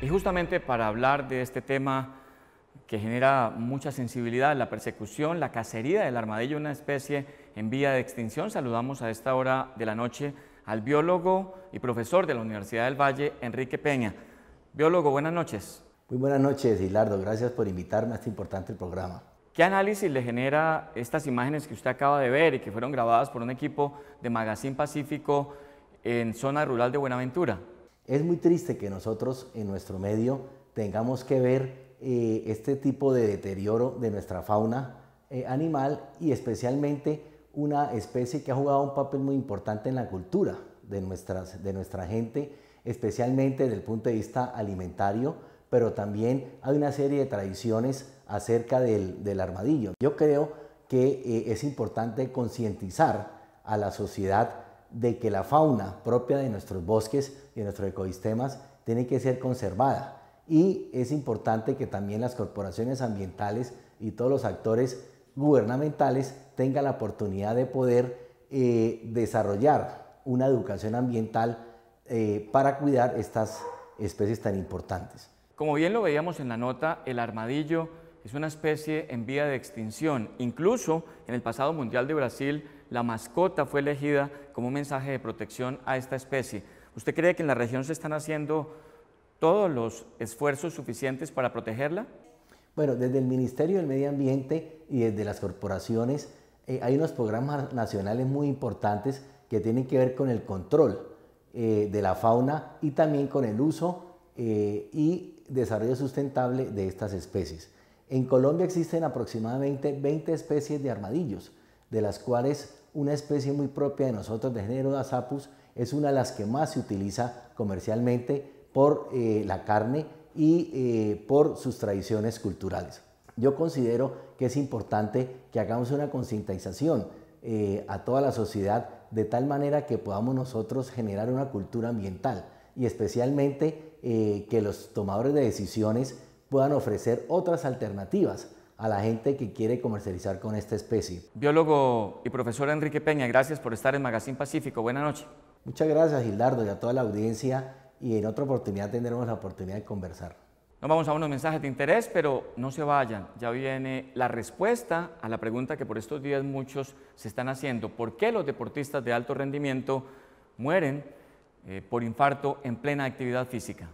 Y justamente para hablar de este tema que genera mucha sensibilidad, la persecución, la cacería del armadillo, una especie en vía de extinción, saludamos a esta hora de la noche al biólogo y profesor de la Universidad del Valle, Enrique Peña. Biólogo, buenas noches. Muy buenas noches, Hilardo. Gracias por invitarme a este importante programa. ¿Qué análisis le genera estas imágenes que usted acaba de ver y que fueron grabadas por un equipo de Magazine Pacífico en zona rural de Buenaventura? Es muy triste que nosotros en nuestro medio tengamos que ver eh, este tipo de deterioro de nuestra fauna eh, animal y especialmente una especie que ha jugado un papel muy importante en la cultura de, nuestras, de nuestra gente, especialmente desde el punto de vista alimentario, pero también hay una serie de tradiciones acerca del, armadillo. Yo creo que eh, es importante concientizar a la sociedad de que la fauna propia de nuestros bosques y de nuestros ecosistemas tiene que ser conservada. Y es importante que también las corporaciones ambientales y todos los actores gubernamentales tengan la oportunidad de poder eh, desarrollar una educación ambiental eh, para cuidar estas especies tan importantes. Como bien lo veíamos en la nota, el armadillo es una especie en vía de extinción. Incluso en el pasado Mundial de Brasil la mascota fue elegida como un mensaje de protección a esta especie. ¿Usted cree que en la región se están haciendo todos los esfuerzos suficientes para protegerla? Bueno, desde el Ministerio del Medio Ambiente y desde las corporaciones eh, hay unos programas nacionales muy importantes que tienen que ver con el control eh, de la fauna y también con el uso eh, y desarrollo sustentable de estas especies. En Colombia existen aproximadamente 20 especies de armadillos de las cuales una especie muy propia de nosotros de género de Asapus es una de las que más se utiliza comercialmente por eh, la carne y eh, por sus tradiciones culturales. Yo considero que es importante que hagamos una concientización eh, a toda la sociedad de tal manera que podamos nosotros generar una cultura ambiental y especialmente que los tomadores de decisiones puedan ofrecer otras alternativas a la gente que quiere comercializar con esta especie. Biólogo y profesor Enrique Peña, gracias por estar en Magazine Pacífico. Buenas noches. Muchas gracias, Gildardo, y a toda la audiencia. Y en otra oportunidad tendremos la oportunidad de conversar. Nos vamos a unos mensajes de interés, pero no se vayan. Ya viene la respuesta a la pregunta que por estos días muchos se están haciendo. ¿Por qué los deportistas de alto rendimiento mueren eh, por infarto en plena actividad física?